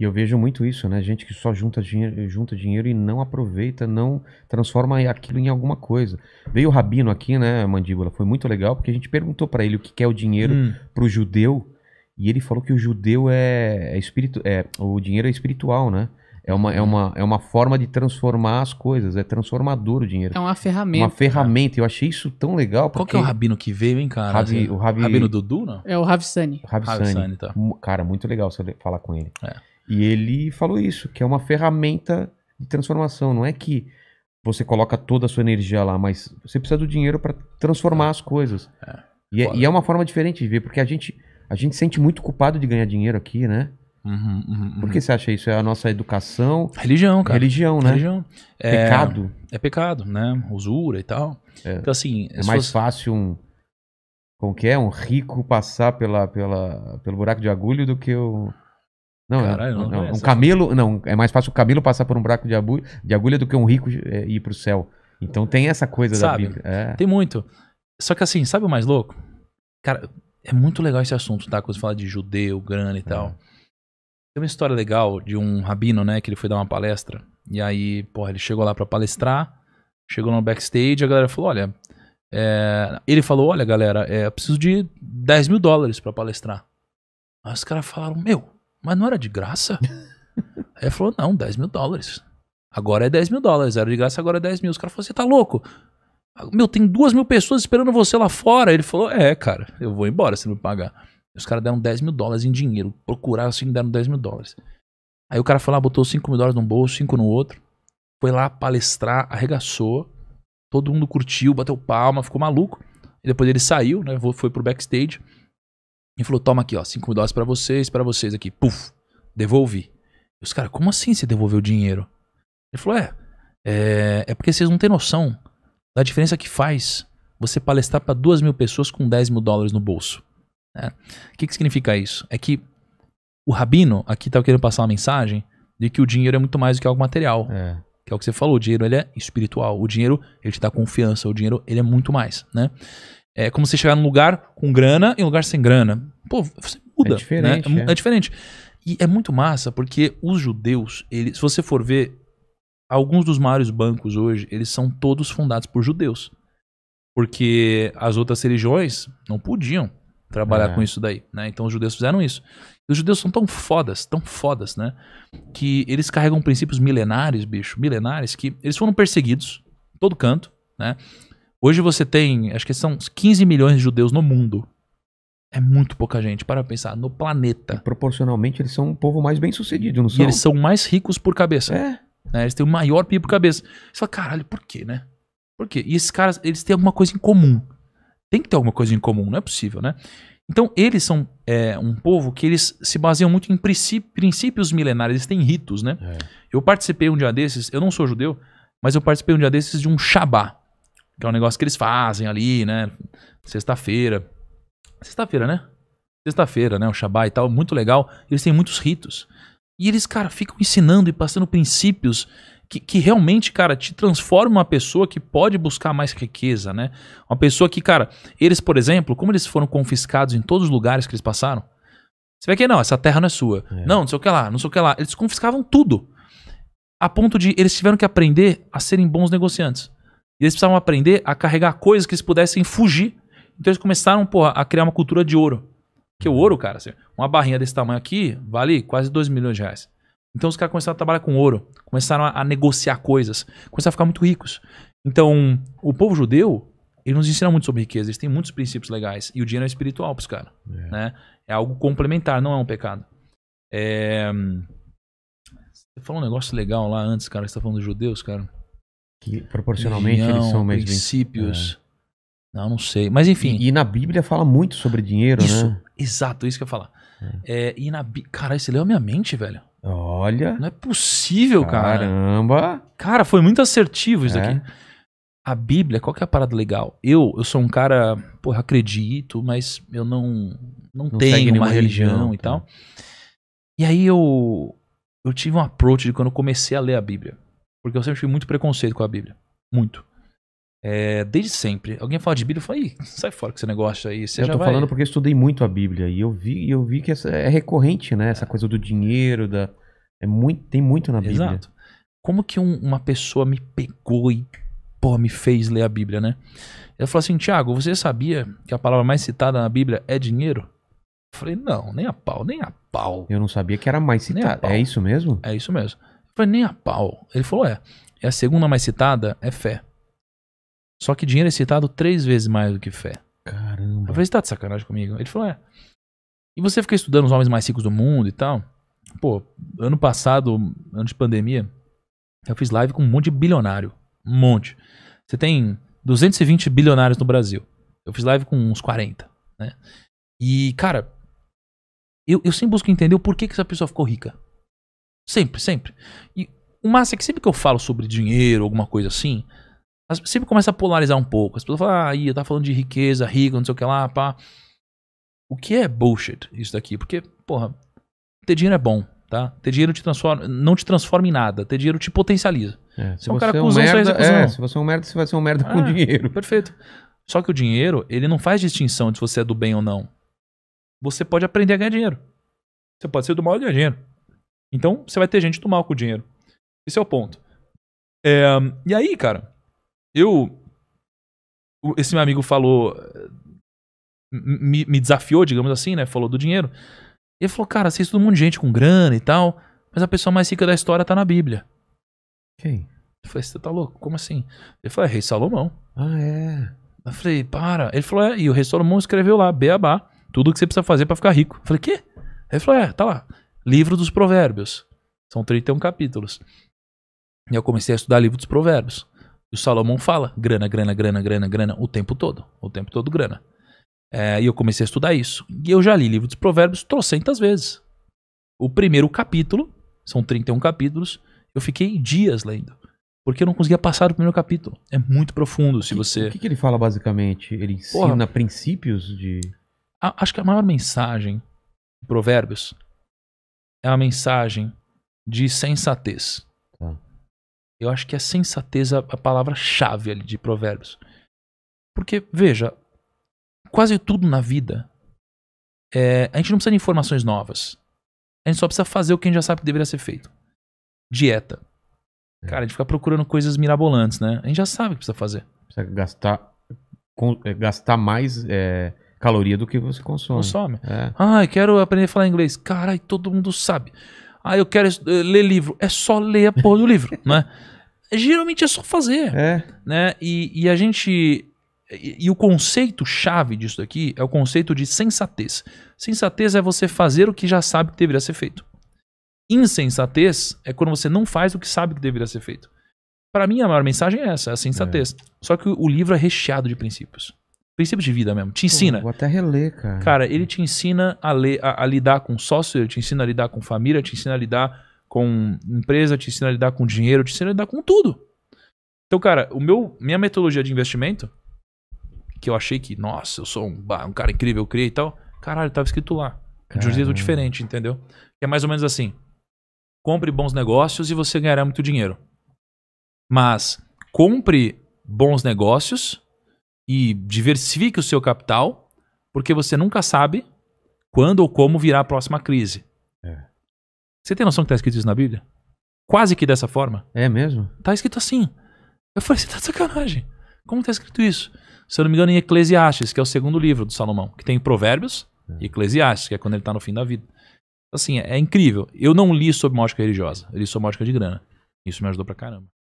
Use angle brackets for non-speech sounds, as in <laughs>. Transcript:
E eu vejo muito isso, né? Gente que só junta dinheiro, junta dinheiro e não aproveita, não transforma aquilo em alguma coisa. Veio o Rabino aqui, né, Mandíbula? Foi muito legal, porque a gente perguntou para ele o que é o dinheiro hum. para o judeu. E ele falou que o judeu é, é espírito, é, o dinheiro é espiritual, né? É uma, é, uma, é uma forma de transformar as coisas, é transformador o dinheiro. É uma ferramenta. Uma ferramenta. Cara. Eu achei isso tão legal. Porque... Qual que é o rabino que veio, hein, cara? Rabi, assim, o Rabi... Rabino Dudu, não? É o Ravissani. Ravissani, tá. Cara, muito legal você falar com ele. É. E ele falou isso, que é uma ferramenta de transformação. Não é que você coloca toda a sua energia lá, mas você precisa do dinheiro para transformar é. as coisas. É. E, é, e, é, uma forma diferente de ver, porque a gente, a gente sente muito culpado de ganhar dinheiro aqui, né? Uhum, uhum, uhum. Por que você acha isso? É a nossa educação? Religião, cara. Religião, né? Religião. É, pecado. É pecado, né? Usura e tal. É. Então, assim... É mais fosse... fácil um... Como que é? Um rico passar pela, pela, pelo buraco de agulho do que o... Um não, Caralho, não, não, é um camelo, não, é mais fácil o camelo passar por um buraco de agulha, de agulha do que um rico é, ir pro céu. Então tem essa coisa sabe, da Bíblia. É. Tem muito. Só que assim, sabe o mais louco? Cara, é muito legal esse assunto, tá? Quando você fala de judeu, grana e é. tal. Tem uma história legal de um rabino, né, que ele foi dar uma palestra. E aí, porra, ele chegou lá para palestrar, chegou no backstage, a galera falou: olha, é, ele falou: olha, galera, é, eu preciso de 10 mil dólares para palestrar. Aí os caras falaram: meu, mas não era de graça? <laughs> Aí ele falou, não, 10 mil dólares. Agora é 10 mil dólares, era de graça, agora é 10 mil. Os caras falaram, você tá louco? Meu, tem duas mil pessoas esperando você lá fora. Ele falou, é, cara, eu vou embora se não me pagar. Os caras deram 10 mil dólares em dinheiro. Procuraram assim, deram 10 mil dólares. Aí o cara foi lá, botou 5 mil dólares num bolso, 5 no outro. Foi lá palestrar, arregaçou. Todo mundo curtiu, bateu palma, ficou maluco. E depois ele saiu, né? Foi pro backstage e falou: toma aqui, ó, 5 mil dólares pra vocês, para vocês aqui. Puf, devolvi. E os caras, como assim você devolveu o dinheiro? Ele falou: é, é, é porque vocês não têm noção da diferença que faz você palestrar para 2 mil pessoas com 10 mil dólares no bolso. Né? O que, que significa isso? É que o Rabino aqui tá querendo passar uma mensagem de que o dinheiro é muito mais do que algo material. É. Que é o que você falou, o dinheiro ele é espiritual. O dinheiro ele te dá confiança, o dinheiro ele é muito mais, né? É como você chegar num lugar com grana e um lugar sem grana. Pô, você muda. É diferente. Né? É, é, é. diferente. E é muito massa, porque os judeus, eles, se você for ver, alguns dos maiores bancos hoje, eles são todos fundados por judeus. Porque as outras religiões não podiam trabalhar é. com isso daí, né? Então os judeus fizeram isso. os judeus são tão fodas, tão fodas, né? Que eles carregam princípios milenares, bicho, milenares, que eles foram perseguidos, todo canto, né? Hoje você tem, acho que são 15 milhões de judeus no mundo. É muito pouca gente, para pensar, no planeta. E proporcionalmente, eles são um povo mais bem sucedido, não são? E eles são mais ricos por cabeça. É. Né? Eles têm o maior PIB por cabeça. Você fala, caralho, por quê, né? Por quê? E esses caras, eles têm alguma coisa em comum. Tem que ter alguma coisa em comum, não é possível, né? Então, eles são é, um povo que eles se baseiam muito em princípios milenares, eles têm ritos, né? É. Eu participei um dia desses, eu não sou judeu, mas eu participei um dia desses de um Shabá. Que é um negócio que eles fazem ali, né? Sexta-feira. Sexta-feira, né? Sexta-feira, né? O Shabá e tal, muito legal. Eles têm muitos ritos. E eles, cara, ficam ensinando e passando princípios que, que, realmente, cara, te transforma uma pessoa que pode buscar mais riqueza, né? Uma pessoa que, cara, eles, por exemplo, como eles foram confiscados em todos os lugares que eles passaram, você vai que não, essa terra não é sua. É. Não, não sei o que lá, não sei o que lá. Eles confiscavam tudo. A ponto de eles tiveram que aprender a serem bons negociantes. E eles precisavam aprender a carregar coisas que eles pudessem fugir. Então eles começaram, porra, a criar uma cultura de ouro. Que o ouro, cara, assim, uma barrinha desse tamanho aqui vale quase 2 milhões de reais. Então os caras começaram a trabalhar com ouro, começaram a, a, negociar coisas, começaram a ficar muito ricos. Então, o povo judeu, ele nos ensina muito sobre riqueza, eles têm muitos princípios legais. E o dinheiro é espiritual pros caras. É. Né? é algo complementar, não é um pecado. É... Você falou um negócio legal lá antes, cara, você tá falando dos judeus, cara. Que proporcionalmente eles são mais princípios. É. Não, não sei. Mas enfim. E, e, na Bíblia fala muito sobre dinheiro, isso, né? Exato, isso que eu ia falar. É. É, e na Bíblia. Caralho, você leu a minha mente, velho. Olha. Não é possível, cara. Caramba. Cara, foi muito assertivo isso daqui. É. A Bíblia, qual que é a parada legal? Eu, eu sou um cara, porra, acredito, mas eu não não, não tenho uma religião, religião, e tá. tal. Tá. E aí eu eu tive um approach de quando eu comecei a ler a Bíblia. Porque eu sempre tive muito preconceito com a Bíblia. Muito. É, desde sempre. Alguém fala de Bíblia, eu falo, sai fora com esse negócio aí. Você eu já tô vai... falando porque eu estudei muito a Bíblia e eu vi, eu vi que essa é recorrente, né? Essa é. coisa do dinheiro, da... é muito, tem muito na Bíblia. Exato. Como que um, uma pessoa me pegou e pô, me fez ler a Bíblia, né? Ela falou assim, Tiago, você sabia que a palavra mais citada na Bíblia é dinheiro? Eu falei, não, nem a pau, nem a pau. Eu não sabia que era mais citada. É isso mesmo? É isso mesmo. Falei, é nem a pau. Ele falou, é. E é a segunda mais citada é fé. Só que dinheiro é citado três vezes mais do que fé. Caramba. Eu falei, você tá de sacanagem comigo? Ele falou, é. E você fica estudando os homens mais ricos do mundo e tal. Pô, ano passado, ano de pandemia, eu fiz live com um monte de bilionário. Um monte. Você tem 220 bilionários no Brasil. Eu fiz live com uns 40, né? E, cara, eu, eu sempre busco entender o porquê que essa pessoa ficou rica. Sempre, sempre. E o massa é que sempre que eu falo sobre dinheiro, alguma coisa assim, sempre começa a polarizar um pouco. As pessoas falam, ah, eu tava falando de riqueza, rico, não sei o que lá, pá. O que é bullshit isso daqui? Porque, porra, ter dinheiro é bom, tá? Ter dinheiro te transforma, não te transforma em nada. Ter dinheiro te potencializa. É, se, você é um é merda, é, se você é um merda, você vai ser um merda ah, com dinheiro. Perfeito. Só que o dinheiro, ele não faz distinção de se você é do bem ou não. Você pode aprender a ganhar dinheiro. Você pode ser do mal e ganhar dinheiro. Então, você vai ter gente do mal com o dinheiro. Esse é o ponto. É, e aí, cara, eu. Esse meu amigo falou. Me, me, desafiou, digamos assim, né? Falou do dinheiro. E ele falou, cara, vocês todo mundo de gente com grana e tal, mas a pessoa mais rica da história tá na Bíblia. Quem? Eu falei, você tá louco? Como assim? Ele falou, é rei Salomão. Ah, é. Eu falei, para. Ele falou, é, e o rei Salomão escreveu lá, beabá, tudo que você precisa fazer para ficar rico. Eu falei, quê? Ele falou, é, tá lá livro dos provérbios. São 31 capítulos. E eu comecei a estudar livro dos provérbios. E o Salomão fala grana, grana, grana, grana, grana, o tempo todo. O tempo todo grana. É, e eu comecei a estudar isso. E eu já li livro dos provérbios trocentas vezes. O primeiro capítulo, são 31 capítulos, eu fiquei dias lendo. Porque eu não conseguia passar o primeiro capítulo. É muito profundo se você. O que, que ele fala basicamente? Ele ensina Porra, princípios de. A, acho que a maior mensagem de Provérbios é uma mensagem de sensatez. Tá. Eu acho que é sensatez a, a palavra-chave ali de Provérbios. Porque, veja, quase tudo na vida, é, a gente não precisa de informações novas. A gente só precisa fazer o que a gente já sabe que deveria ser feito. Dieta. É. Cara, a gente fica procurando coisas mirabolantes, né? A gente já sabe o que precisa fazer. Precisa gastar, com, é, gastar mais, é, caloria do que você consome. Consome. É. Ah, eu quero aprender a falar inglês. Caralho, todo mundo sabe. Ah, eu quero eh, ler livro. É só ler a porra do livro, <laughs> né? Geralmente é só fazer. É. Né? E, e a gente. E, e o conceito chave disso aqui é o conceito de sensatez. Sensatez é você fazer o que já sabe que deveria ser feito. Insensatez é quando você não faz o que sabe que deveria ser feito. Para mim, a maior mensagem é essa, é a sensatez. É. Só que o livro é recheado de princípios princípio de vida mesmo. Te ensina. Pô, vou até reler, cara. Cara, ele te ensina a, ler, a, a, lidar com sócio, ele te ensina a lidar com família, te ensina a lidar com empresa, te ensina a lidar com dinheiro, te ensina a lidar com tudo. Então, cara, o meu, minha metodologia de investimento, que eu achei que, nossa, eu sou um, um cara incrível, eu criei e tal, caralho, tava escrito lá. De um jeito diferente, entendeu? Que é mais ou menos assim: compre bons negócios e você ganhará muito dinheiro. Mas compre bons negócios e diversifique o seu capital, porque você nunca sabe quando ou como virá a próxima crise. É. Você tem noção que está escrito isso na Bíblia? Quase que dessa forma. É mesmo? Está escrito assim. Eu falei, você está de sacanagem. Como está escrito isso? Se eu não me engano, em Eclesiastes, que é o segundo livro do Salomão, que tem Provérbios é. e Eclesiastes, que é quando ele está no fim da vida. Assim, é, é incrível. Eu não li sobre módica religiosa, eu li sobre módica de grana. Isso me ajudou pra caramba.